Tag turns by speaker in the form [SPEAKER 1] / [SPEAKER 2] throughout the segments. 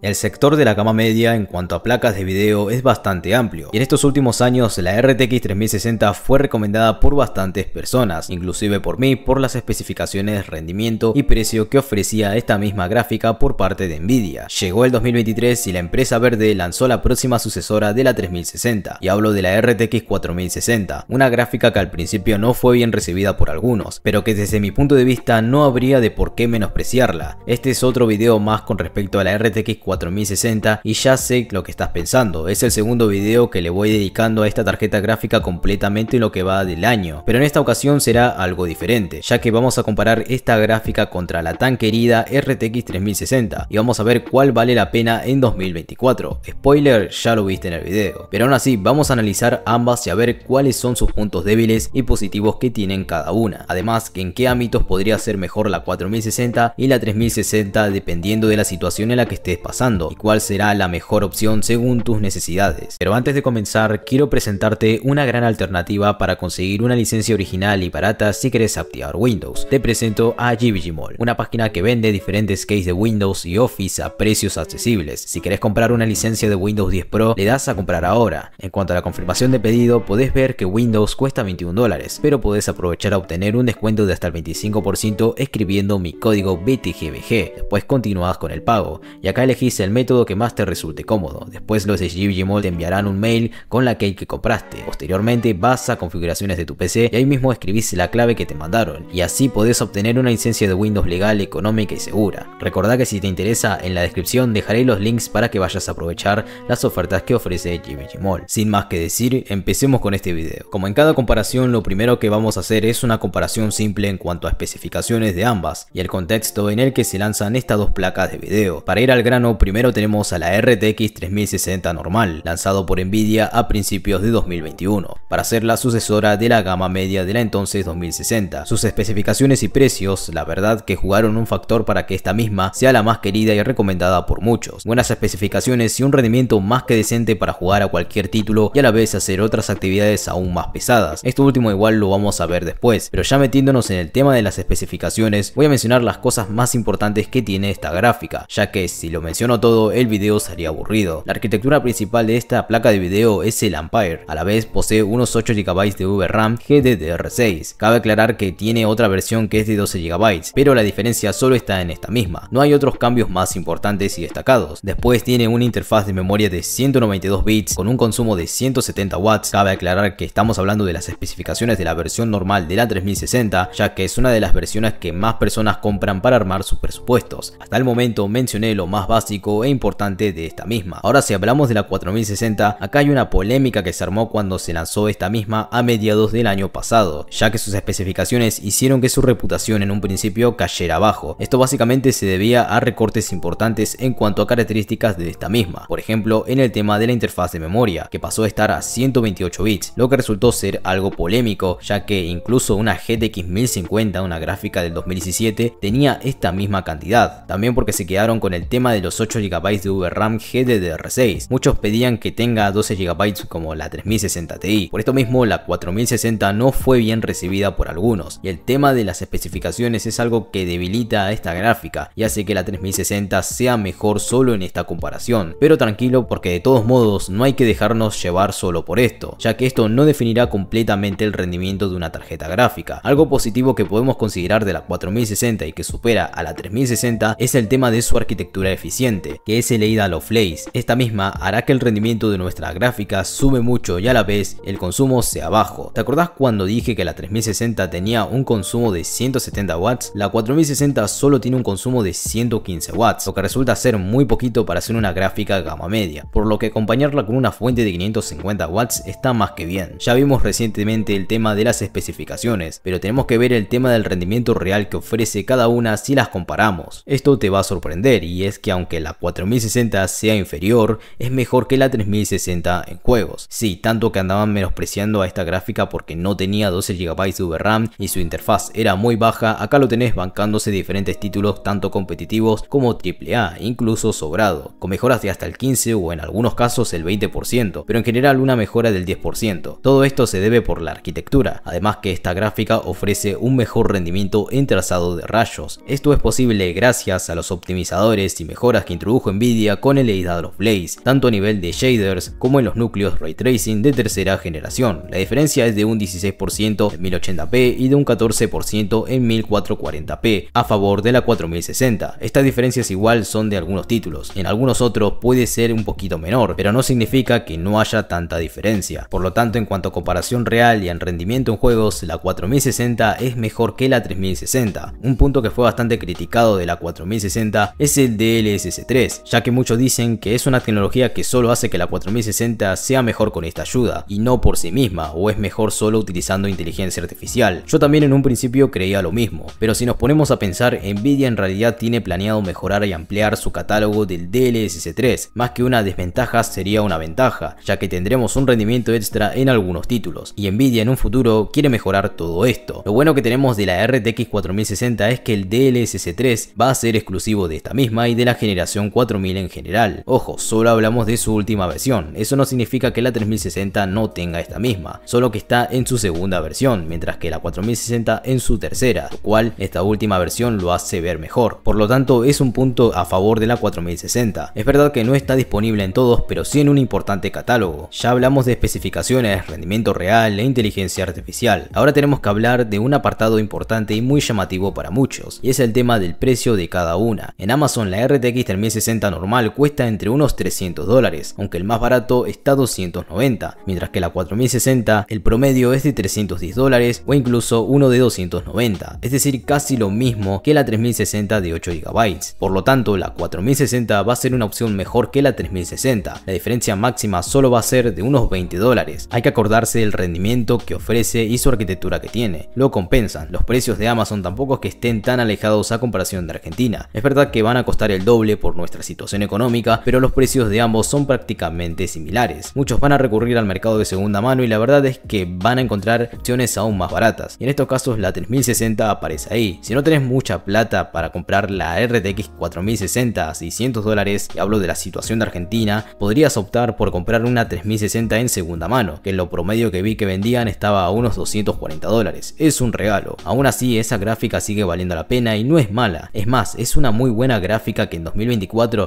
[SPEAKER 1] El sector de la gama media en cuanto a placas de video es bastante amplio, y en estos últimos años la RTX 3060 fue recomendada por bastantes personas, inclusive por mí por las especificaciones, rendimiento y precio que ofrecía esta misma gráfica por parte de Nvidia. Llegó el 2023 y la empresa verde lanzó la próxima sucesora de la 3060, y hablo de la RTX 4060, una gráfica que al principio no fue bien recibida por algunos, pero que desde mi punto de vista no habría de por qué menospreciarla. Este es otro video más con respecto a la RTX 4060 y ya sé lo que estás pensando, es el segundo video que le voy dedicando a esta tarjeta gráfica completamente lo que va del año, pero en esta ocasión será algo diferente, ya que vamos a comparar esta gráfica contra la tan querida RTX 3060 y vamos a ver cuál vale la pena en 2024, spoiler ya lo viste en el video, pero aún así vamos a analizar ambas y a ver cuáles son sus puntos débiles y positivos que tienen cada una, además que en qué ámbitos podría ser mejor la 4060 y la 3060 dependiendo de la situación en la que estés pasando y cuál será la mejor opción según tus necesidades. Pero antes de comenzar, quiero presentarte una gran alternativa para conseguir una licencia original y barata si quieres activar Windows. Te presento a GBGMall, una página que vende diferentes case de Windows y Office a precios accesibles. Si quieres comprar una licencia de Windows 10 Pro, le das a comprar ahora. En cuanto a la confirmación de pedido, podés ver que Windows cuesta 21 dólares, pero podés aprovechar a obtener un descuento de hasta el 25% escribiendo mi código BTGBG. Después continuás con el pago y acá elegís el método que más te resulte cómodo. Después los de Mall te enviarán un mail con la key que compraste. Posteriormente vas a configuraciones de tu PC y ahí mismo escribís la clave que te mandaron y así podés obtener una licencia de Windows legal, económica y segura. Recordá que si te interesa, en la descripción dejaré los links para que vayas a aprovechar las ofertas que ofrece Mall. Sin más que decir, empecemos con este video. Como en cada comparación, lo primero que vamos a hacer es una comparación simple en cuanto a especificaciones de ambas y el contexto en el que se lanzan estas dos placas de video. Para ir al grano, primero tenemos a la RTX 3060 normal, lanzado por Nvidia a principios de 2021, para ser la sucesora de la gama media de la entonces 2060. Sus especificaciones y precios, la verdad que jugaron un factor para que esta misma sea la más querida y recomendada por muchos. Buenas especificaciones y un rendimiento más que decente para jugar a cualquier título y a la vez hacer otras actividades aún más pesadas. Esto último igual lo vamos a ver después, pero ya metiéndonos en el tema de las especificaciones, voy a mencionar las cosas más importantes que tiene esta gráfica, ya que si lo menciono no todo, el video sería aburrido. La arquitectura principal de esta placa de video es el Empire. a la vez posee unos 8 GB de VRAM GDDR6. Cabe aclarar que tiene otra versión que es de 12 GB, pero la diferencia solo está en esta misma. No hay otros cambios más importantes y destacados. Después tiene una interfaz de memoria de 192 bits con un consumo de 170 watts. Cabe aclarar que estamos hablando de las especificaciones de la versión normal de la 3060, ya que es una de las versiones que más personas compran para armar sus presupuestos. Hasta el momento mencioné lo más básico e importante de esta misma. Ahora si hablamos de la 4060, acá hay una polémica que se armó cuando se lanzó esta misma a mediados del año pasado, ya que sus especificaciones hicieron que su reputación en un principio cayera abajo. Esto básicamente se debía a recortes importantes en cuanto a características de esta misma, por ejemplo en el tema de la interfaz de memoria, que pasó a estar a 128 bits, lo que resultó ser algo polémico, ya que incluso una GTX 1050, una gráfica del 2017, tenía esta misma cantidad, también porque se quedaron con el tema de los 8 8 GB de VRAM GDDR6. Muchos pedían que tenga 12 GB como la 3060 Ti. Por esto mismo la 4060 no fue bien recibida por algunos. Y el tema de las especificaciones es algo que debilita a esta gráfica y hace que la 3060 sea mejor solo en esta comparación. Pero tranquilo porque de todos modos no hay que dejarnos llevar solo por esto, ya que esto no definirá completamente el rendimiento de una tarjeta gráfica. Algo positivo que podemos considerar de la 4060 y que supera a la 3060 es el tema de su arquitectura eficiente que es el a los Lace. Esta misma hará que el rendimiento de nuestra gráfica sube mucho y a la vez el consumo sea bajo. ¿Te acordás cuando dije que la 3060 tenía un consumo de 170 watts? La 4060 solo tiene un consumo de 115 watts, lo que resulta ser muy poquito para hacer una gráfica gama media, por lo que acompañarla con una fuente de 550 watts está más que bien. Ya vimos recientemente el tema de las especificaciones, pero tenemos que ver el tema del rendimiento real que ofrece cada una si las comparamos. Esto te va a sorprender y es que aunque la 4060 sea inferior, es mejor que la 3060 en juegos. Sí, tanto que andaban menospreciando a esta gráfica porque no tenía 12 GB de VRAM y su interfaz era muy baja, acá lo tenés bancándose diferentes títulos tanto competitivos como AAA, incluso sobrado, con mejoras de hasta el 15 o en algunos casos el 20%, pero en general una mejora del 10%. Todo esto se debe por la arquitectura, además que esta gráfica ofrece un mejor rendimiento en trazado de rayos. Esto es posible gracias a los optimizadores y mejoras que introdujo Nvidia con el Eidat of Blaze, tanto a nivel de shaders como en los núcleos ray tracing de tercera generación. La diferencia es de un 16% en 1080p y de un 14% en 1440p a favor de la 4060. Estas diferencias igual son de algunos títulos, en algunos otros puede ser un poquito menor, pero no significa que no haya tanta diferencia. Por lo tanto, en cuanto a comparación real y en rendimiento en juegos, la 4060 es mejor que la 3060. Un punto que fue bastante criticado de la 4060 es el DLSS ya que muchos dicen que es una tecnología que solo hace que la 4060 sea mejor con esta ayuda, y no por sí misma, o es mejor solo utilizando inteligencia artificial. Yo también en un principio creía lo mismo, pero si nos ponemos a pensar, Nvidia en realidad tiene planeado mejorar y ampliar su catálogo del DLSS3, más que una desventaja sería una ventaja, ya que tendremos un rendimiento extra en algunos títulos, y Nvidia en un futuro quiere mejorar todo esto. Lo bueno que tenemos de la RTX 4060 es que el DLSS3 va a ser exclusivo de esta misma y de la generación 4000 en general. Ojo, solo hablamos de su última versión, eso no significa que la 3060 no tenga esta misma, solo que está en su segunda versión, mientras que la 4060 en su tercera, lo cual esta última versión lo hace ver mejor. Por lo tanto, es un punto a favor de la 4060. Es verdad que no está disponible en todos, pero sí en un importante catálogo. Ya hablamos de especificaciones, rendimiento real e inteligencia artificial. Ahora tenemos que hablar de un apartado importante y muy llamativo para muchos, y es el tema del precio de cada una. En Amazon la RTX 4060 normal cuesta entre unos 300 dólares, aunque el más barato está 290, mientras que la 4060 el promedio es de 310 dólares o incluso uno de 290, es decir casi lo mismo que la 3060 de 8 GB. Por lo tanto la 4060 va a ser una opción mejor que la 3060, la diferencia máxima solo va a ser de unos 20 dólares. Hay que acordarse del rendimiento que ofrece y su arquitectura que tiene, lo compensan, los precios de Amazon tampoco que estén tan alejados a comparación de Argentina. Es verdad que van a costar el doble por nuestra situación económica, pero los precios de ambos son prácticamente similares. Muchos van a recurrir al mercado de segunda mano y la verdad es que van a encontrar opciones aún más baratas. Y en estos casos la 3060 aparece ahí. Si no tenés mucha plata para comprar la RTX 4060 a 600 dólares, y hablo de la situación de Argentina, podrías optar por comprar una 3060 en segunda mano, que en lo promedio que vi que vendían estaba a unos 240 dólares. Es un regalo. Aún así, esa gráfica sigue valiendo la pena y no es mala. Es más, es una muy buena gráfica que en 2020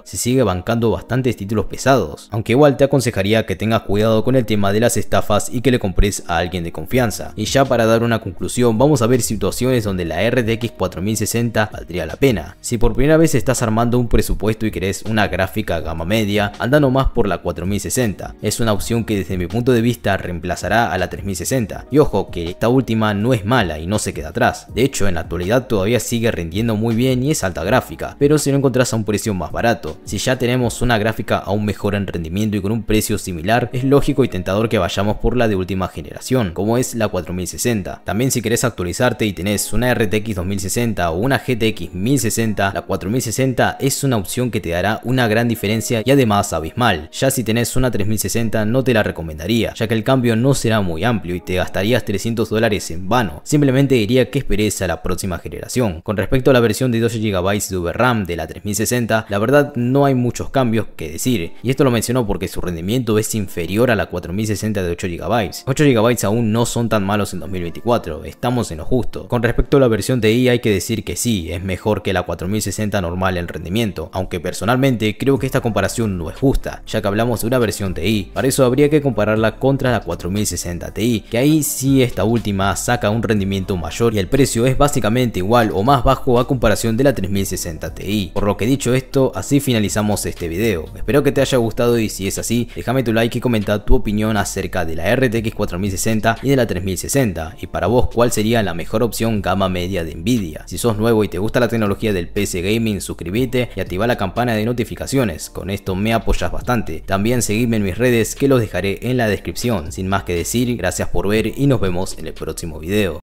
[SPEAKER 1] se sigue bancando bastantes títulos pesados, aunque igual te aconsejaría que tengas cuidado con el tema de las estafas y que le compres a alguien de confianza. Y ya para dar una conclusión, vamos a ver situaciones donde la RDX 4060 valdría la pena. Si por primera vez estás armando un presupuesto y querés una gráfica gama media, anda nomás por la 4060. Es una opción que desde mi punto de vista reemplazará a la 3060. Y ojo que esta última no es mala y no se queda atrás. De hecho, en la actualidad todavía sigue rindiendo muy bien y es alta gráfica, pero si no encontrás a un precio más más barato. Si ya tenemos una gráfica aún mejor en rendimiento y con un precio similar, es lógico y tentador que vayamos por la de última generación, como es la 4060. También si querés actualizarte y tenés una RTX 2060 o una GTX 1060, la 4060 es una opción que te dará una gran diferencia y además abismal. Ya si tenés una 3060 no te la recomendaría, ya que el cambio no será muy amplio y te gastarías 300 dólares en vano. Simplemente diría que esperes a la próxima generación. Con respecto a la versión de 12 GB de VRAM de la 3060, la verdad no hay muchos cambios que decir, y esto lo menciono porque su rendimiento es inferior a la 4060 de 8 GB. 8 GB aún no son tan malos en 2024, estamos en lo justo. Con respecto a la versión TI hay que decir que sí, es mejor que la 4060 normal en rendimiento, aunque personalmente creo que esta comparación no es justa, ya que hablamos de una versión TI para eso habría que compararla contra la 4060 Ti, que ahí sí esta última saca un rendimiento mayor y el precio es básicamente igual o más bajo a comparación de la 3060 Ti. Por lo que dicho esto, así finalizamos este video. Espero que te haya gustado y si es así, déjame tu like y comenta tu opinión acerca de la RTX 4060 y de la 3060 y para vos cuál sería la mejor opción gama media de Nvidia. Si sos nuevo y te gusta la tecnología del PC Gaming, suscríbete y activa la campana de notificaciones, con esto me apoyas bastante. También seguime en mis redes que los dejaré en la descripción. Sin más que decir, gracias por ver y nos vemos en el próximo video.